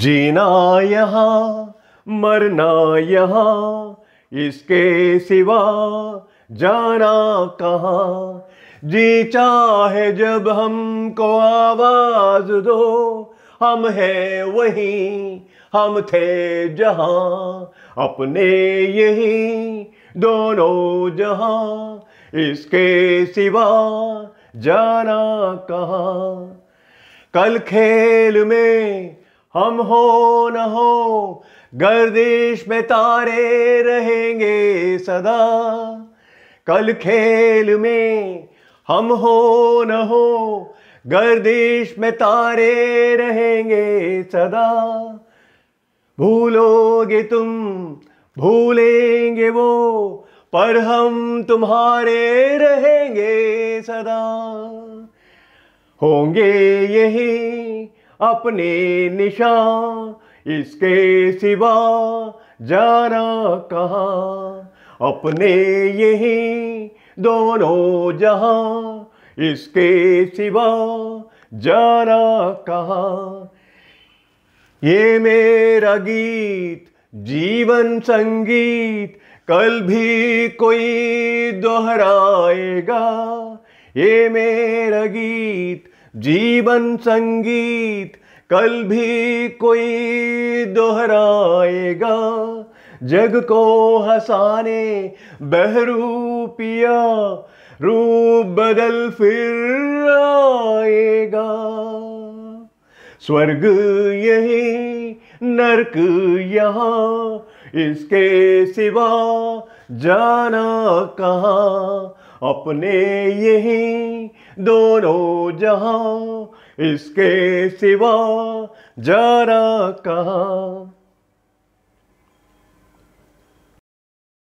जीना यहाँ मरना यहाँ इसके सिवा जाना कहाँ जी चाहे जब हमको आवाज दो हम हैं वहीं हम थे जहाँ अपने यही दोनों जहाँ इसके सिवा जाना कहाँ कल खेल में हम हो न हो गर्दिश में तारे रहेंगे सदा कल खेल में हम हो न हो गर्दिश में तारे रहेंगे सदा भूलोगे तुम भूलेंगे वो पर हम तुम्हारे रहेंगे सदा होंगे यही अपने निशान इसके सिवा जाना कहा अपने यही दोनों जहा इसके सिवा जाना कहा ये मेरा गीत जीवन संगीत कल भी कोई दोहराएगा ये मेरा गीत जीवन संगीत कल भी कोई दोहराएगा जग को हंसाने बहरू पिया रूप बदल फिर आएगा स्वर्ग यही नरक यहाँ इसके सिवा जाना कहाँ अपने यही दोनों जहां इसके सिवा जरा कहा